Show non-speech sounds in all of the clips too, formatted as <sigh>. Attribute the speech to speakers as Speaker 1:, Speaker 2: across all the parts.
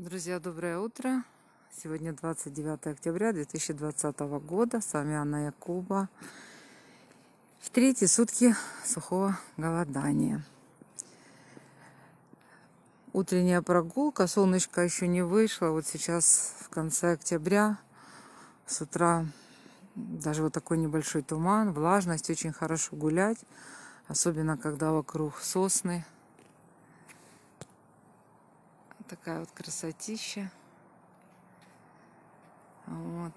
Speaker 1: Друзья, доброе утро. Сегодня 29 октября 2020 года. С вами Анна Якуба. В третьи сутки сухого голодания. Утренняя прогулка. Солнышко еще не вышло. Вот сейчас в конце октября с утра даже вот такой небольшой туман, влажность. Очень хорошо гулять. Особенно, когда вокруг сосны, такая вот красотища. Вот.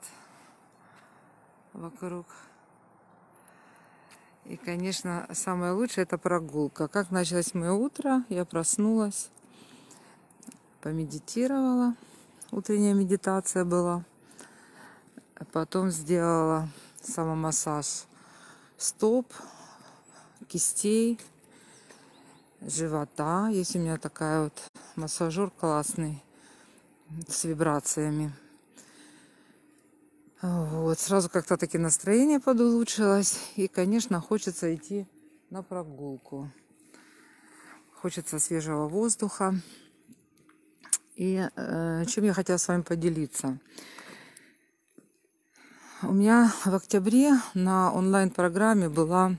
Speaker 1: Вокруг. И, конечно, самое лучшее это прогулка. Как началось мое утро, я проснулась, помедитировала. Утренняя медитация была. Потом сделала самомассаж стоп, кистей, живота. Есть у меня такая вот массажер классный с вибрациями. Вот, сразу как-то таки настроение подулучшилось. И, конечно, хочется идти на прогулку. Хочется свежего воздуха. И э, чем я хотела с вами поделиться. У меня в октябре на онлайн-программе была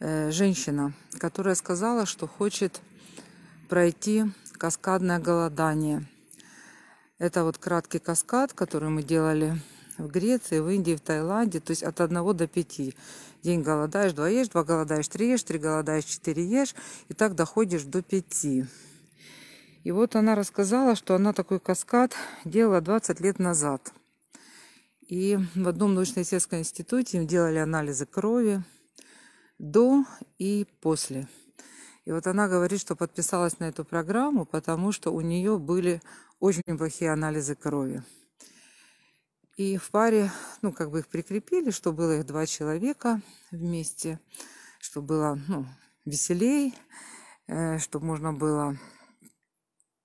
Speaker 1: Э, женщина, которая сказала, что хочет пройти каскадное голодание. Это вот краткий каскад, который мы делали в Греции, в Индии, в Таиланде, то есть от 1 до 5. День голодаешь, 2 ешь, 2 голодаешь, 3 ешь, 3 голодаешь, 4 ешь, и так доходишь до 5. И вот она рассказала, что она такой каскад делала 20 лет назад. И в одном научно-исследовательском институте им делали анализы крови, до и после. И вот она говорит, что подписалась на эту программу, потому что у нее были очень плохие анализы крови. И в паре, ну, как бы их прикрепили, что было их два человека вместе, что было, ну, веселей, э, чтобы можно было,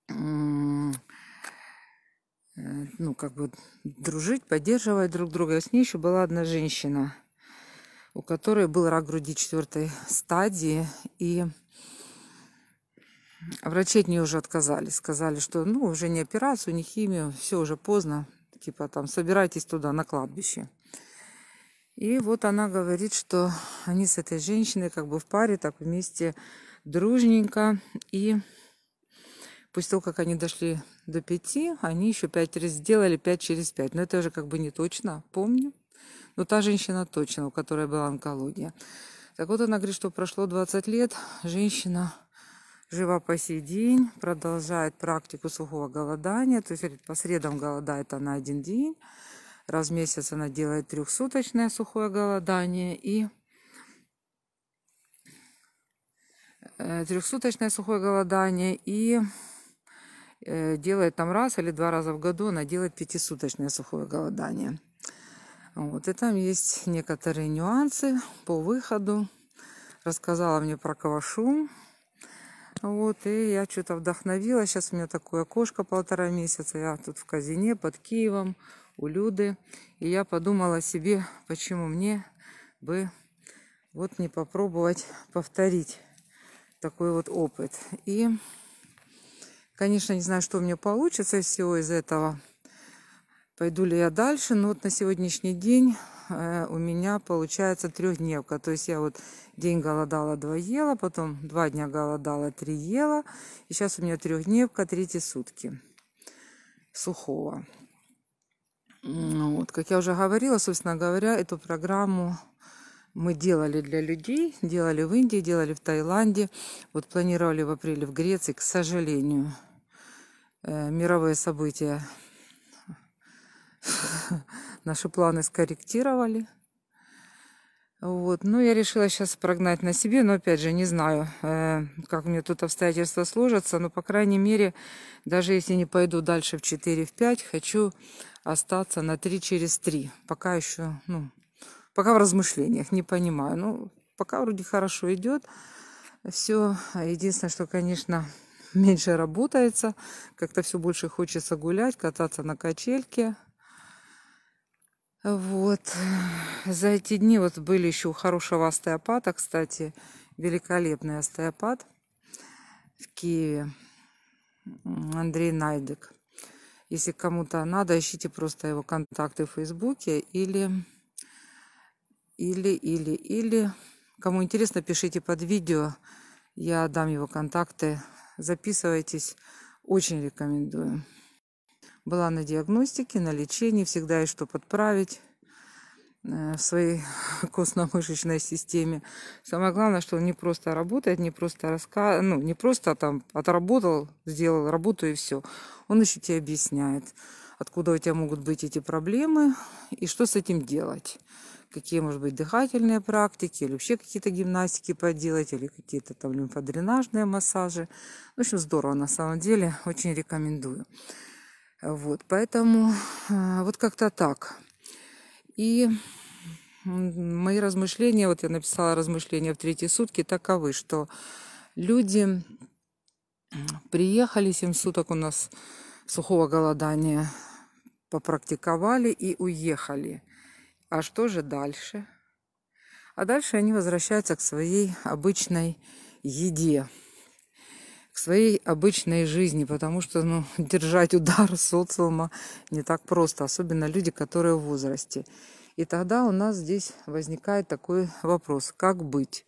Speaker 1: э, ну, как бы дружить, поддерживать друг друга. с ней еще была одна женщина – у которой был рак груди четвертой стадии, и врачи от нее уже отказались, сказали, что ну уже не операцию, не химию, все уже поздно, типа там собирайтесь туда на кладбище. И вот она говорит, что они с этой женщиной как бы в паре, так вместе дружненько. И после того, как они дошли до пяти, они еще пять раз сделали, пять через пять. Но это уже как бы не точно, помню. Ну та женщина точно, у которой была онкология. Так вот она говорит, что прошло 20 лет, женщина жива по сей день, продолжает практику сухого голодания, то есть говорит, по средам голодает она один день, раз в месяц она делает трехсуточное сухое голодание и э, трехсуточное сухое голодание и э, делает там раз или два раза в году она делает пятисуточное сухое голодание. Вот, и там есть некоторые нюансы по выходу. Рассказала мне про кавашу. Вот, и я что-то вдохновила. Сейчас у меня такое окошко полтора месяца. Я тут в казине под Киевом у Люды. И я подумала себе, почему мне бы вот не попробовать повторить такой вот опыт. И, конечно, не знаю, что у меня получится из всего из этого пойду ли я дальше. Но вот на сегодняшний день э, у меня получается трехдневка. То есть я вот день голодала, два ела, потом два дня голодала, три ела. И сейчас у меня трехдневка, третьи сутки сухого. Ну, вот, как я уже говорила, собственно говоря, эту программу мы делали для людей, делали в Индии, делали в Таиланде, вот планировали в апреле в Греции, к сожалению, э, мировые события <laughs> наши планы скорректировали. Вот. Ну, я решила сейчас прогнать на себе, но, опять же, не знаю, э, как мне тут обстоятельства сложатся, но, по крайней мере, даже если не пойду дальше в 4, в 5, хочу остаться на 3 через 3. Пока еще, ну, пока в размышлениях, не понимаю. Ну, пока вроде хорошо идет все. А единственное, что, конечно, <laughs> меньше работается, как-то все больше хочется гулять, кататься на качельке, вот. За эти дни вот были еще у хорошего остеопата, кстати, великолепный остеопат в Киеве, Андрей Найдек. Если кому-то надо, ищите просто его контакты в Фейсбуке или, или, или, или. Кому интересно, пишите под видео, я дам его контакты. Записывайтесь, очень рекомендую была на диагностике, на лечении, всегда есть что подправить э, в своей <laughs> костно-мышечной системе. Самое главное, что он не просто работает, не просто раска... ну, не просто там отработал, сделал работу и все. Он еще тебе объясняет, откуда у тебя могут быть эти проблемы и что с этим делать. Какие, может быть, дыхательные практики, или вообще какие-то гимнастики поделать, или какие-то там лимфодренажные массажи. В общем, здорово на самом деле, очень рекомендую. Вот, поэтому а, вот как-то так. И мои размышления, вот я написала размышления в третьи сутки, таковы, что люди приехали, 7 суток у нас сухого голодания попрактиковали и уехали. А что же дальше? А дальше они возвращаются к своей обычной еде к своей обычной жизни, потому что ну, <laughs> держать удар социума не так просто, особенно люди, которые в возрасте. И тогда у нас здесь возникает такой вопрос, как быть?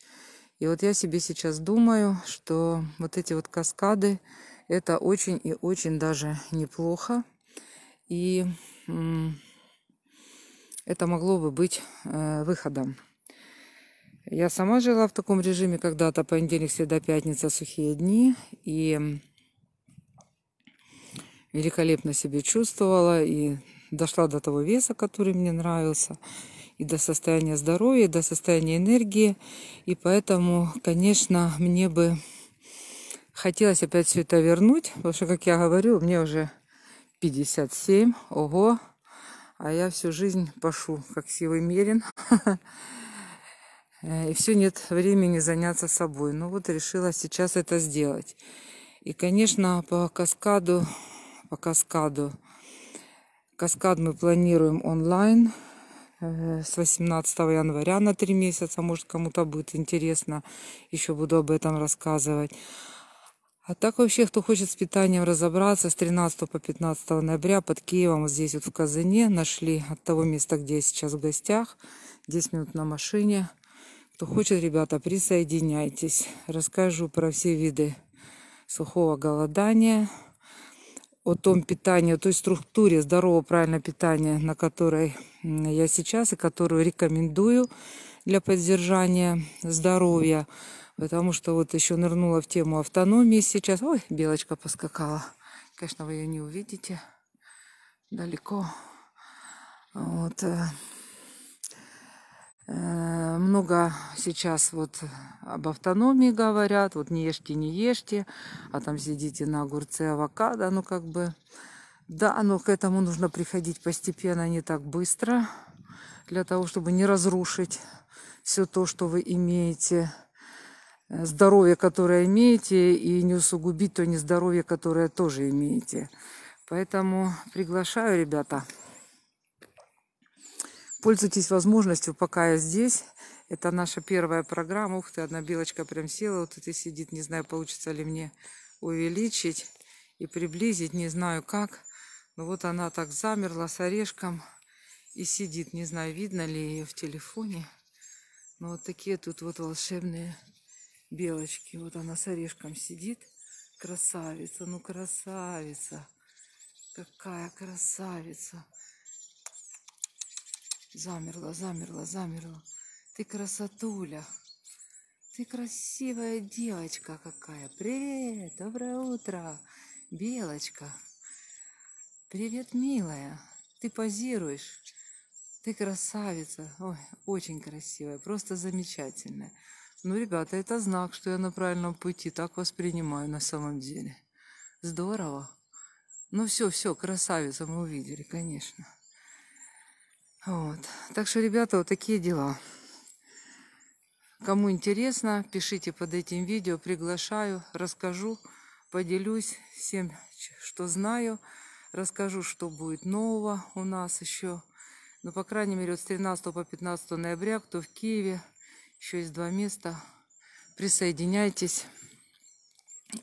Speaker 1: И вот я себе сейчас думаю, что вот эти вот каскады, это очень и очень даже неплохо. И это могло бы быть э, выходом. Я сама жила в таком режиме когда-то, понедельник, среда, пятница, сухие дни. И великолепно себя чувствовала и дошла до того веса, который мне нравился, и до состояния здоровья, и до состояния энергии. И поэтому, конечно, мне бы хотелось опять все это вернуть, потому что, как я говорю, мне уже 57, ого, а я всю жизнь пошу, как силы мерен. <laughs> Э, и все нет времени заняться собой. но ну вот решила сейчас это сделать. И, конечно, по каскаду, по каскаду, каскад мы планируем онлайн э, с 18 января на 3 месяца. Может, кому-то будет интересно, еще буду об этом рассказывать. А так вообще, кто хочет с питанием разобраться, с 13 по 15 ноября под Киевом, вот здесь вот в Казани нашли от того места, где я сейчас в гостях, 10 минут на машине – кто хочет, ребята, присоединяйтесь. Расскажу про все виды сухого голодания, о том питании, о той структуре здорового правильного питания, на которой я сейчас и которую рекомендую для поддержания здоровья. Потому что вот еще нырнула в тему автономии сейчас. Ой, белочка поскакала. Конечно, вы ее не увидите. Далеко. Вот. Э, э, много сейчас вот об автономии говорят, вот не ешьте, не ешьте, а там сидите на огурце, авокадо, ну как бы... Да, но к этому нужно приходить постепенно, а не так быстро, для того, чтобы не разрушить все то, что вы имеете, здоровье, которое имеете, и не усугубить то нездоровье, которое тоже имеете. Поэтому приглашаю, ребята, пользуйтесь возможностью, пока я здесь, это наша первая программа. Ух ты, одна белочка прям села, вот тут сидит. Не знаю, получится ли мне увеличить и приблизить. Не знаю как. Но вот она так замерла с орешком и сидит. Не знаю, видно ли ее в телефоне. Но вот такие тут вот волшебные белочки. Вот она с орешком сидит. Красавица, ну красавица. Какая красавица. Замерла, замерла, замерла. Ты красотуля. Ты красивая девочка какая. Привет, доброе утро, белочка. Привет, милая. Ты позируешь. Ты красавица. Ой, очень красивая, просто замечательная. Ну, ребята, это знак, что я на правильном пути. Так воспринимаю на самом деле. Здорово. Ну все, все, красавица мы увидели, конечно. Вот. Так что, ребята, вот такие дела. Кому интересно, пишите под этим видео, приглашаю, расскажу, поделюсь всем, что знаю, расскажу, что будет нового у нас еще. Ну, по крайней мере, вот с 13 по 15 ноября, кто в Киеве, еще есть два места, присоединяйтесь,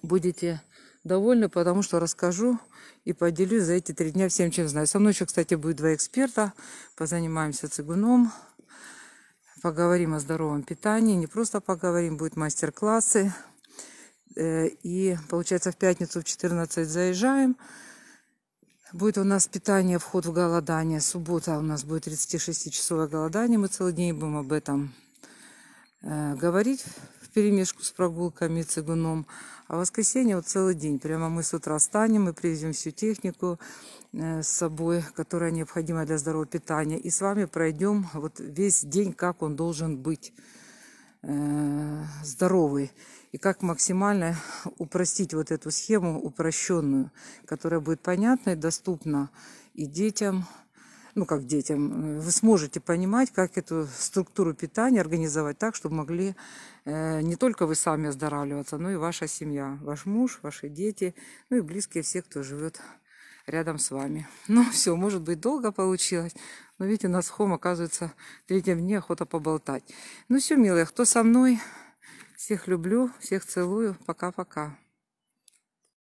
Speaker 1: будете довольны, потому что расскажу и поделюсь за эти три дня всем, чем знаю. Со мной еще, кстати, будет два эксперта, позанимаемся цигуном. Поговорим о здоровом питании. Не просто поговорим, будут мастер-классы. Э, и, получается, в пятницу в 14 заезжаем. Будет у нас питание, вход в голодание. Суббота у нас будет 36-часовое голодание. Мы целый день будем об этом э, говорить перемешку с прогулками цигуном. А в воскресенье вот целый день. Прямо мы с утра встанем и привезем всю технику э, с собой, которая необходима для здорового питания. И с вами пройдем вот весь день, как он должен быть э, здоровый и как максимально упростить вот эту схему упрощенную, которая будет понятна и доступна и детям, ну как детям, э, вы сможете понимать, как эту структуру питания организовать так, чтобы могли э, не только вы сами оздоравливаться, но и ваша семья, ваш муж, ваши дети, ну и близкие все, кто живет рядом с вами. <laughs> Ну все, может быть, долго получилось, но видите, у нас хом, оказывается, в третьем дне охота поболтать. Ну все, милые, кто со мной, всех люблю, всех целую, пока-пока.